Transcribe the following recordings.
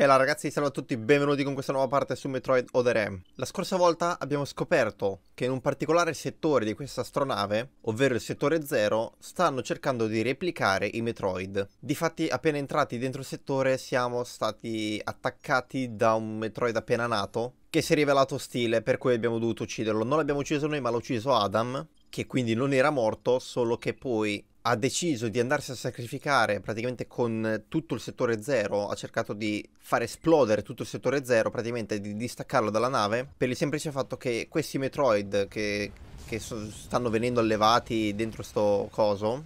E allora ragazzi, salve a tutti, benvenuti con questa nuova parte su Metroid Other M. La scorsa volta abbiamo scoperto che in un particolare settore di questa astronave, ovvero il settore 0, stanno cercando di replicare i Metroid. Difatti appena entrati dentro il settore siamo stati attaccati da un Metroid appena nato, che si è rivelato ostile per cui abbiamo dovuto ucciderlo. Non l'abbiamo ucciso noi ma l'ha ucciso Adam, che quindi non era morto, solo che poi ha deciso di andarsi a sacrificare praticamente con tutto il settore zero, ha cercato di far esplodere tutto il settore zero, praticamente di distaccarlo dalla nave, per il semplice fatto che questi Metroid che, che so, stanno venendo allevati dentro sto coso,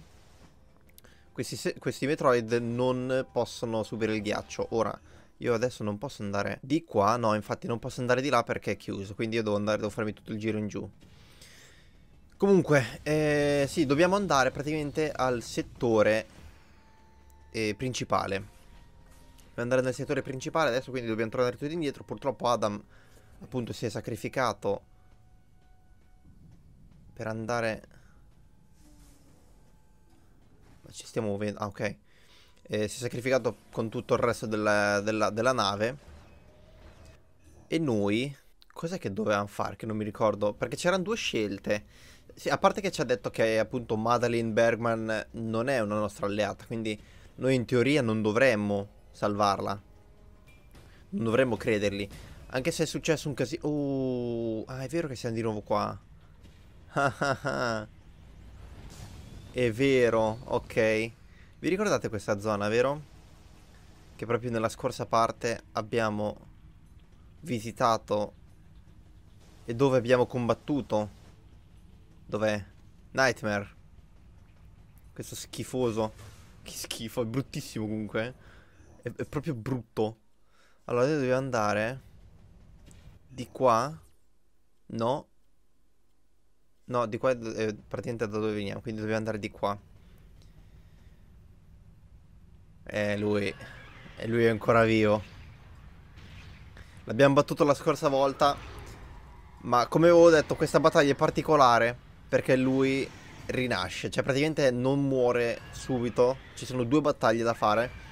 questi, questi Metroid non possono subire il ghiaccio. Ora, io adesso non posso andare di qua, no, infatti non posso andare di là perché è chiuso, quindi io devo andare, devo farmi tutto il giro in giù. Comunque, eh, sì, dobbiamo andare praticamente al settore eh, principale. Dobbiamo andare nel settore principale adesso, quindi dobbiamo tornare tutti indietro. Purtroppo Adam, appunto, si è sacrificato per andare... Ma ci stiamo muovendo... Ah, ok. Eh, si è sacrificato con tutto il resto della, della, della nave. E noi... Cos'è che dovevamo fare? Che non mi ricordo. Perché c'erano due scelte sì, a parte che ci ha detto che appunto Madeline Bergman non è una nostra alleata, quindi noi in teoria non dovremmo salvarla. Non dovremmo crederli. Anche se è successo un casino... Oh, uh, ah, è vero che siamo di nuovo qua. è vero, ok. Vi ricordate questa zona, vero? Che proprio nella scorsa parte abbiamo visitato e dove abbiamo combattuto. Dov'è? Nightmare. Questo schifoso. Che schifo, è bruttissimo comunque. Eh. È, è proprio brutto. Allora io devo andare. Di qua. No. No, di qua è, praticamente da dove veniamo, quindi dobbiamo andare di qua. E lui. E lui è ancora vivo. L'abbiamo battuto la scorsa volta. Ma come avevo detto, questa battaglia è particolare perché lui rinasce, cioè praticamente non muore subito, ci sono due battaglie da fare.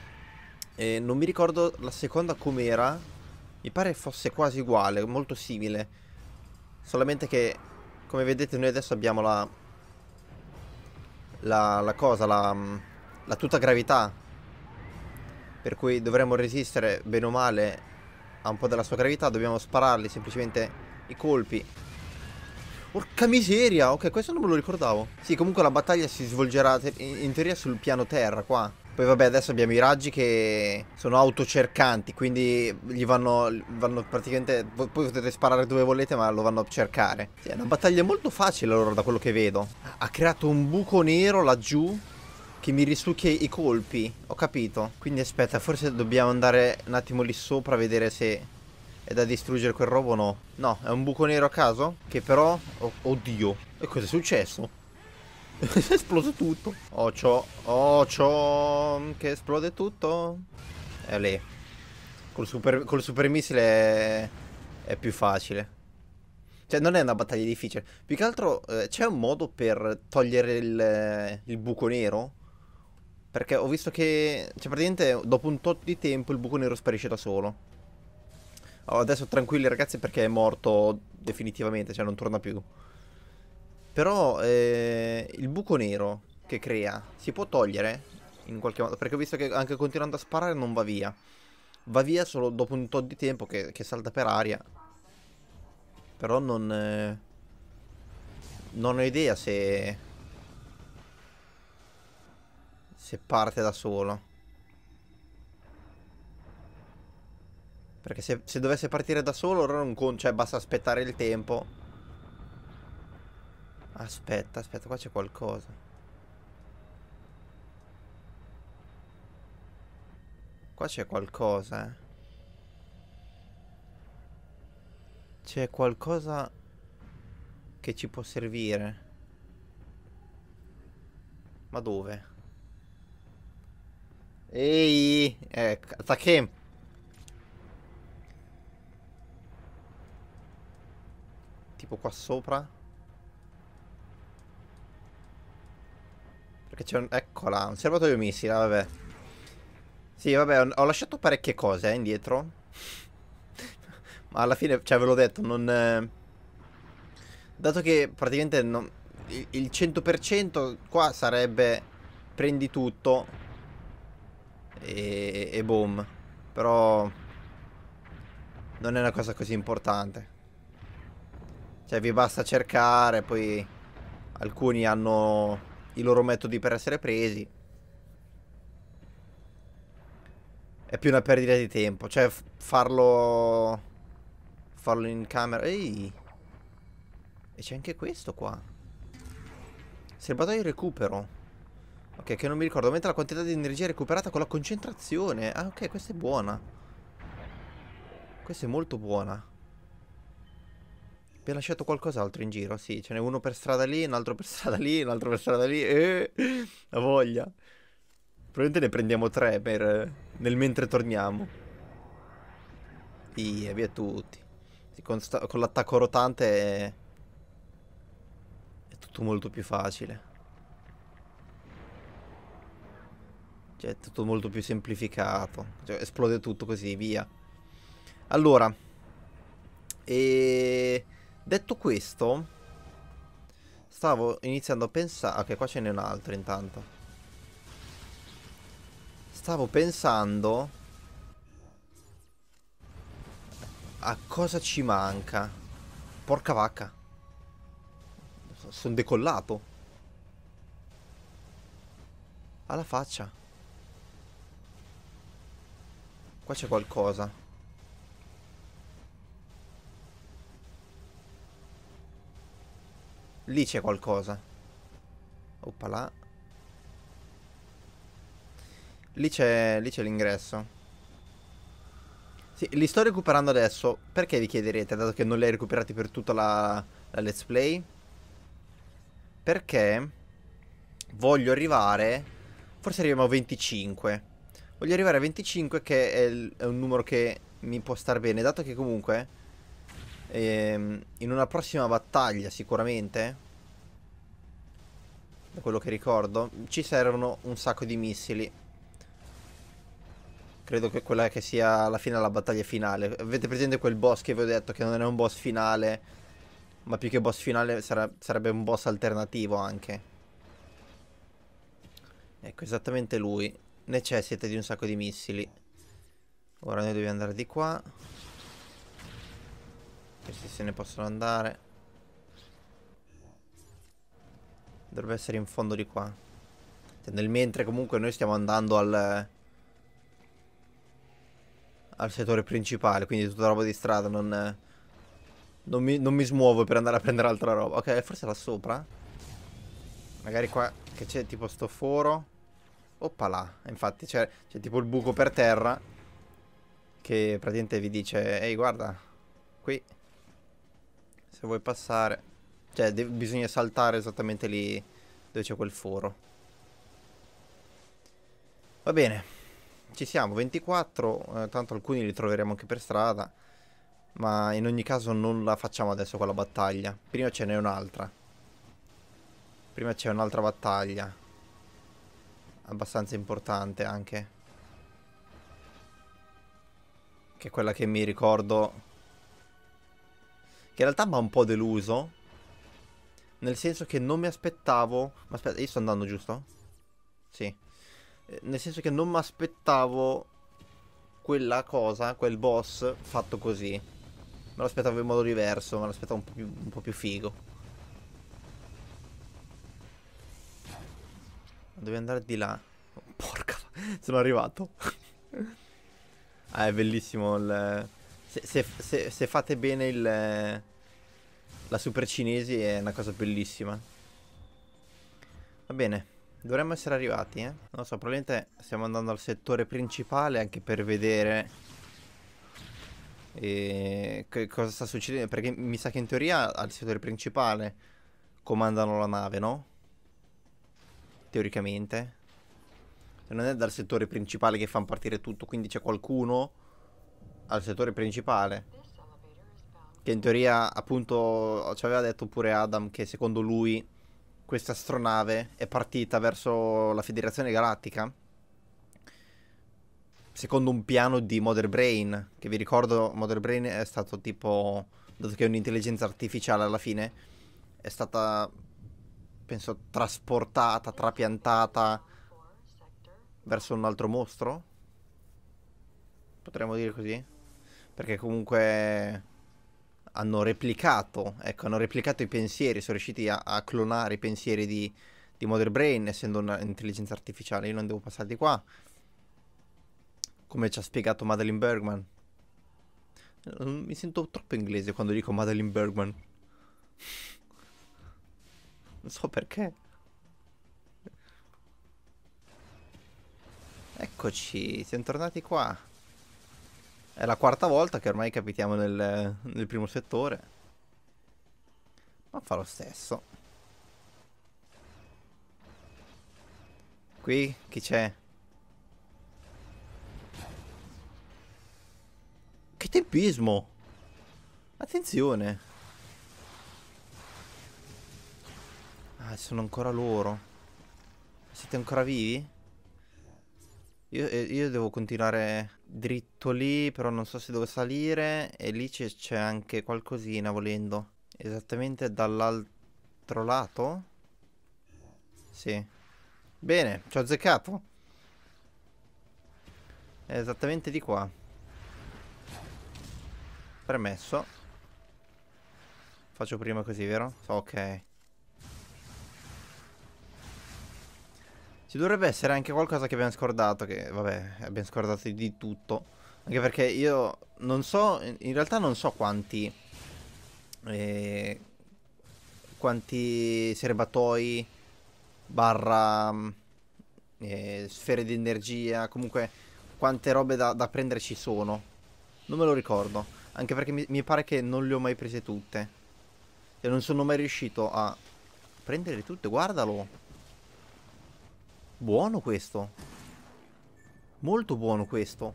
E non mi ricordo la seconda com'era, mi pare fosse quasi uguale, molto simile. Solamente che, come vedete, noi adesso abbiamo la... La, la cosa, la, la tutta gravità. Per cui dovremmo resistere, bene o male, a un po' della sua gravità. Dobbiamo sparargli semplicemente i colpi Porca miseria, ok, questo non me lo ricordavo. Sì, comunque la battaglia si svolgerà in teoria sul piano terra qua. Poi vabbè, adesso abbiamo i raggi che sono autocercanti, quindi gli vanno, vanno praticamente... Voi potete sparare dove volete, ma lo vanno a cercare. Sì, è una battaglia molto facile allora, da quello che vedo. Ha creato un buco nero laggiù che mi risucchia i colpi. Ho capito. Quindi aspetta, forse dobbiamo andare un attimo lì sopra a vedere se è da distruggere quel robo o no? No, è un buco nero a caso? Che però... Oh, oddio. E cosa è successo? è esploso tutto. Oh, Oh, Ocio. Mm, che esplode tutto. E lì. Col super, col super missile è, è più facile. Cioè non è una battaglia difficile. Più che altro eh, c'è un modo per togliere il, eh, il buco nero? Perché ho visto che, cioè praticamente dopo un tot di tempo il buco nero sparisce da solo oh, adesso tranquilli ragazzi perché è morto definitivamente, cioè non torna più. Però eh, il buco nero che crea si può togliere in qualche modo, perché ho visto che anche continuando a sparare non va via. Va via solo dopo un tot di tempo che, che salta per aria. Però non... Eh, non ho idea se... Se parte da solo. Perché se, se dovesse partire da solo ora non con... Cioè basta aspettare il tempo. Aspetta, aspetta, qua c'è qualcosa. Qua c'è qualcosa, eh. C'è qualcosa che ci può servire. Ma dove? Ehi! Ecco, eh, attacchiamo! tipo qua sopra? Perché c'è un... Eccola, un serbatoio missile, vabbè. Sì, vabbè, ho lasciato parecchie cose eh, indietro. Ma alla fine, cioè, ve l'ho detto, non... Eh... Dato che praticamente non... il 100% qua sarebbe prendi tutto e, e boom. Però non è una cosa così importante. Cioè vi basta cercare, poi alcuni hanno i loro metodi per essere presi. È più una perdita di tempo, cioè farlo farlo in camera. Ehi! E c'è anche questo qua. Serbatoio recupero. Ok, che non mi ricordo. Aumenta la quantità di energia recuperata con la concentrazione. Ah, ok, questa è buona. Questa è molto buona. Abbiamo lasciato qualcos'altro in giro? Sì, ce n'è uno per strada lì, un altro per strada lì, un altro per strada lì. Eh, la voglia. Probabilmente ne prendiamo tre per, nel mentre torniamo. Via, via tutti. con, con l'attacco rotante è, è tutto molto più facile. Cioè, è tutto molto più semplificato. Cioè, esplode tutto così, via. Allora. E Detto questo, stavo iniziando a pensare... Ok, qua ce n'è un altro intanto. Stavo pensando a cosa ci manca. Porca vacca. Sono decollato. Alla faccia. Qua c'è qualcosa. Lì c'è qualcosa. Oppala. Lì c'è l'ingresso. Sì, li sto recuperando adesso. Perché vi chiederete, dato che non li hai recuperati per tutta la, la let's play? Perché voglio arrivare... Forse arriviamo a 25. Voglio arrivare a 25 che è, il, è un numero che mi può star bene, dato che comunque Ehm, in una prossima battaglia sicuramente, da quello che ricordo, ci servono un sacco di missili. Credo che quella che sia la fine della battaglia finale. Avete presente quel boss che vi ho detto che non è un boss finale, ma più che boss finale sarebbe un boss alternativo anche. Ecco, esattamente lui. Necessita di un sacco di missili. Ora noi dobbiamo andare di qua. Questi se ne possono andare Dovrebbe essere in fondo di qua cioè, Nel mentre comunque noi stiamo andando al Al settore principale Quindi tutta roba di strada non, non, mi, non mi smuovo per andare a prendere altra roba Ok forse là sopra Magari qua che c'è tipo sto foro Oppa là Infatti c'è tipo il buco per terra Che praticamente vi dice Ehi guarda Qui se vuoi passare... Cioè, bisogna saltare esattamente lì dove c'è quel foro. Va bene. Ci siamo, 24. Eh, tanto alcuni li troveremo anche per strada. Ma in ogni caso non la facciamo adesso quella battaglia. Prima ce n'è un'altra. Prima c'è un'altra battaglia. Abbastanza importante anche. Che è quella che mi ricordo che in realtà mi ha un po' deluso. Nel senso che non mi aspettavo... Ma aspetta, io sto andando giusto? Sì. Eh, nel senso che non mi aspettavo quella cosa, quel boss fatto così. Me lo aspettavo in modo diverso, me lo aspettavo un po' più, un po più figo. Devi andare di là. Oh, porca, sono arrivato. ah, è bellissimo il... Se, se, se, fate bene il, eh, la super cinesi è una cosa bellissima. Va bene, dovremmo essere arrivati, eh? Non lo so, probabilmente stiamo andando al settore principale anche per vedere eh, e cosa sta succedendo? Perché mi sa che in teoria al settore principale comandano la nave, no? Teoricamente. Non è dal settore principale che fanno partire tutto, quindi c'è qualcuno al settore principale. Che in teoria, appunto, ci aveva detto pure Adam che secondo lui questa astronave è partita verso la Federazione Galattica. Secondo un piano di Mother Brain, che vi ricordo, Mother Brain è stato tipo, dato che è un'intelligenza artificiale alla fine, è stata, penso, trasportata, trapiantata verso un altro mostro? Potremmo dire così? perché comunque hanno replicato, ecco, hanno replicato i pensieri, sono riusciti a, a clonare i pensieri di, di Mother Brain, essendo un'intelligenza artificiale, io non devo passare di qua, come ci ha spiegato Madeline Bergman. Mm, mi sento troppo inglese quando dico Madeline Bergman. Non so perché. Eccoci, siamo tornati qua. È la quarta volta che ormai capitiamo nel, nel primo settore. Ma fa lo stesso. Qui chi c'è? Che tempismo! Attenzione! Ah, sono ancora loro. Siete ancora vivi? Io, eh, io, devo continuare dritto lì, però non so se devo salire. E lì c'è anche qualcosina volendo. Esattamente dall'altro lato? Sì. Bene, ci ho azzeccato. esattamente di qua. Permesso. Faccio prima così, vero? Ok. Ci dovrebbe essere anche qualcosa che abbiamo scordato, che vabbè, abbiamo scordato di tutto. Anche perché io non so, in realtà non so quanti... Eh, quanti serbatoi barra mm, eh, sfere di energia, comunque quante robe da, da, prendere ci sono. Non me lo ricordo, anche perché mi, mi pare che non le ho mai prese tutte. E non sono mai riuscito a prenderle tutte, guardalo. Buono questo. Molto buono questo.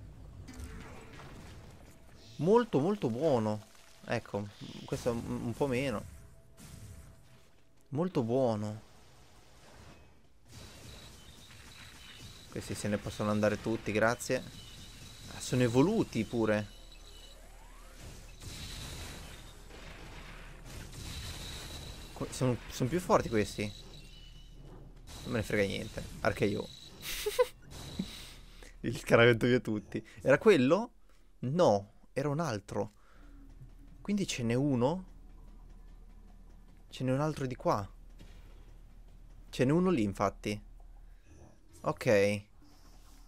Molto molto buono. Ecco, questo è un, po' meno. Molto buono. Questi se ne possono andare tutti, grazie. Ah, sono evoluti pure. Sono, sono più forti questi. Non me ne frega niente. Perché io. Il caravento via tutti. Era quello? No, era un altro. Quindi ce n'è uno? Ce n'è un altro di qua. Ce n'è uno lì, infatti. Ok.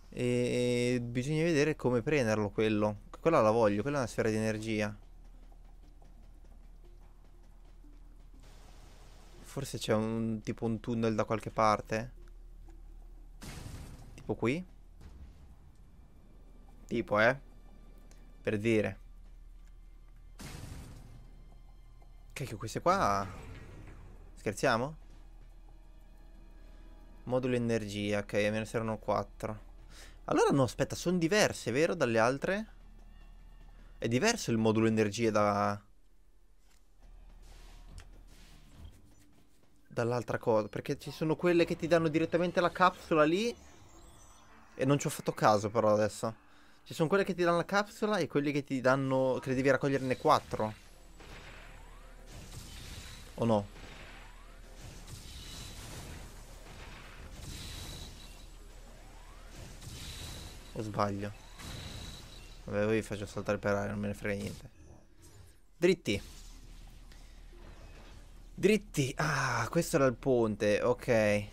E bisogna vedere come prenderlo quello. Quella la voglio, quella è una sfera di energia. Forse c'è un tipo un tunnel da qualche parte. Tipo qui. Tipo, eh. Per dire. Che, queste qua... Scherziamo? Modulo energia, ok, me ne servono 4. Allora no, aspetta, sono diverse, vero, dalle altre? È diverso il modulo energia da... dall'altra cosa, perché ci sono quelle che ti danno direttamente la capsula lì e non ci ho fatto caso però adesso. Ci sono quelle che ti danno la capsula e quelle che ti danno... che devi raccoglierne 4. O no? O sbaglio? Vabbè, io vi faccio saltare per aria, non me ne frega niente. Dritti. Dritti. Ah, questo era il ponte. Ok.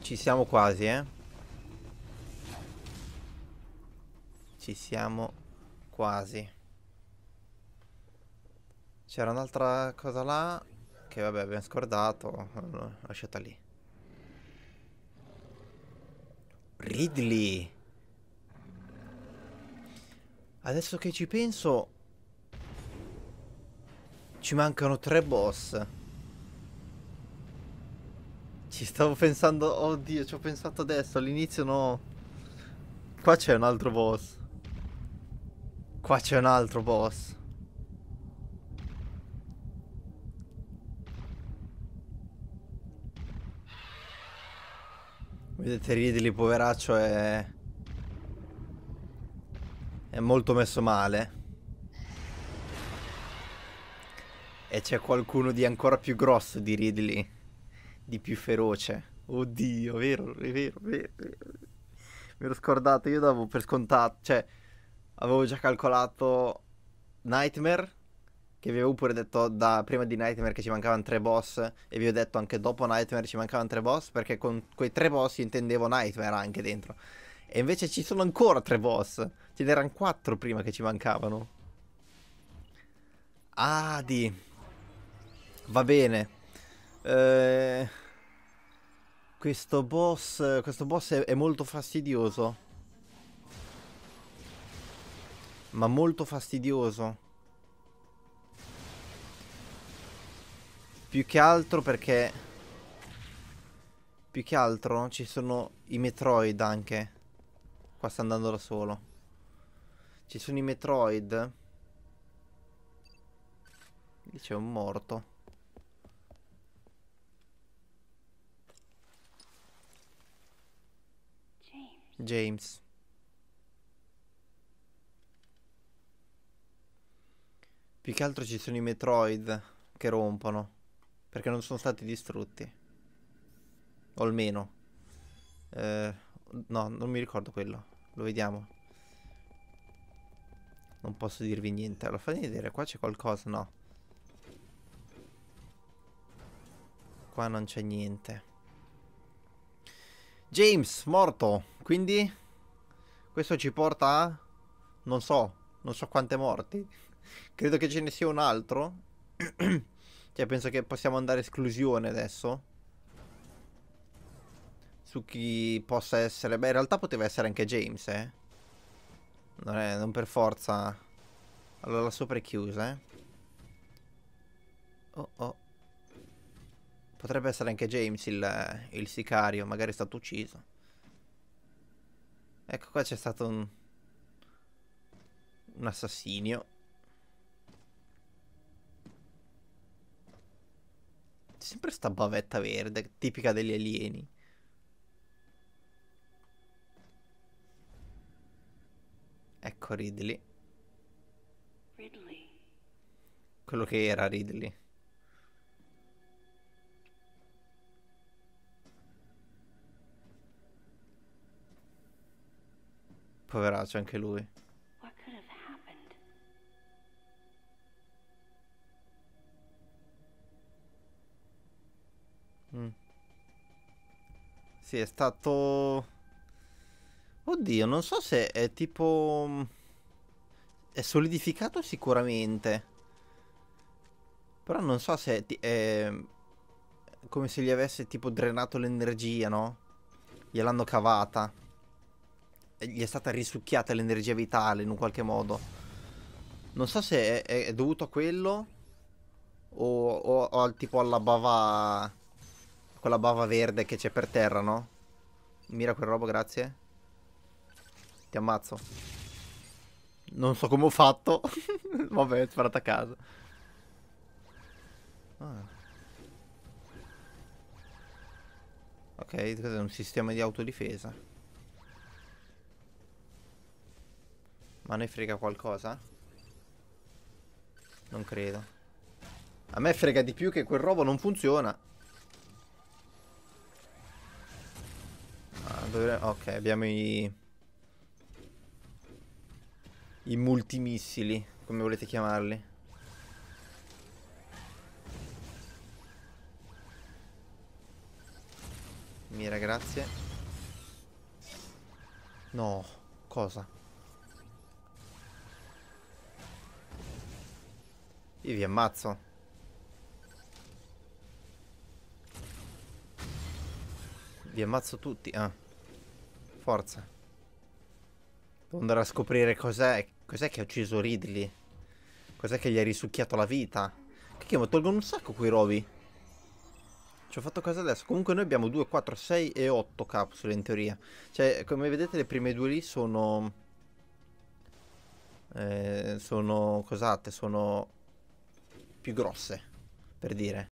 Ci siamo quasi, eh. Ci siamo quasi. C'era un'altra cosa là. Che vabbè, abbiamo scordato. L'ho lasciata lì. Ridley. Adesso che ci penso, ci mancano tre boss. Ci stavo pensando... Oddio, ci ho pensato adesso. All'inizio no. Qua c'è un altro boss. Qua c'è un altro boss. Vedete Ridley, poveraccio, è... È molto messo male. E c'è qualcuno di ancora più grosso di Ridley, di più feroce. Oddio, vero, è vero, è vero, vero. Mi ero scordato, io davo per scontato, cioè avevo già calcolato Nightmare, che vi avevo pure detto da, prima di Nightmare che ci mancavano tre boss, e vi ho detto anche dopo Nightmare ci mancavano tre boss, perché con quei tre boss intendevo Nightmare anche dentro. E invece ci sono ancora tre boss, ce n'erano quattro prima che ci mancavano. Adi. Ah, Va bene. Eh, questo boss, questo boss è, è molto fastidioso. Ma molto fastidioso. Più che altro perché... Più che altro ci sono i Metroid anche. Qua sta andando da solo. Ci sono i Metroid. Lì c'è un morto. James. Più che altro ci sono i Metroid che rompono. Perché non sono stati distrutti. O almeno. Eh, no, non mi ricordo quello. Lo vediamo. Non posso dirvi niente. Allora fate vedere, qua c'è qualcosa, no. Qua non c'è niente. James, morto. Quindi questo ci porta a... Non so, non so quante morti. Credo che ce ne sia un altro. cioè penso che possiamo andare esclusione adesso. Su chi possa essere... Beh in realtà poteva essere anche James eh. Non, è, non per forza... Allora la sopra è chiusa eh. Oh oh. Potrebbe essere anche James il, il sicario, magari è stato ucciso. Ecco qua c'è stato un... un assassinio. C'è sempre sta bavetta verde, tipica degli alieni. Ecco Ridley. Ridley. Quello che era Ridley. Poveraccio anche lui. Mm. Sì, è stato... Oddio, non so se è tipo... Mm, è solidificato sicuramente. Però non so se è... è... Come se gli avesse tipo drenato l'energia, no? Gliel'hanno cavata gli è stata risucchiata l'energia vitale in un qualche modo. Non so se è, è dovuto a quello o, o, o al, tipo alla bava... Quella bava verde che c'è per terra, no? Mira quel robo, grazie. Ti ammazzo. Non so come ho fatto. Vabbè, è sparato a casa. Ah. Ok, questo è un sistema di autodifesa. Ma ne frega qualcosa? Non credo. A me frega di più che quel robo non funziona. Ah, dovre... Ok, abbiamo i... I multimissili, come volete chiamarli. Mira, grazie. No, cosa? Io vi ammazzo. Vi ammazzo tutti. Ah. Forza. Devo andare a scoprire cos'è. Cos'è che ha ucciso Ridley? Cos'è che gli ha risucchiato la vita? Che mi tolgono un sacco quei rovi. Ci ho fatto cosa adesso. Comunque noi abbiamo 2, 4, 6 e 8 capsule in teoria. Cioè, come vedete le prime due lì sono... Eh, sono cosate, sono più grosse, per dire.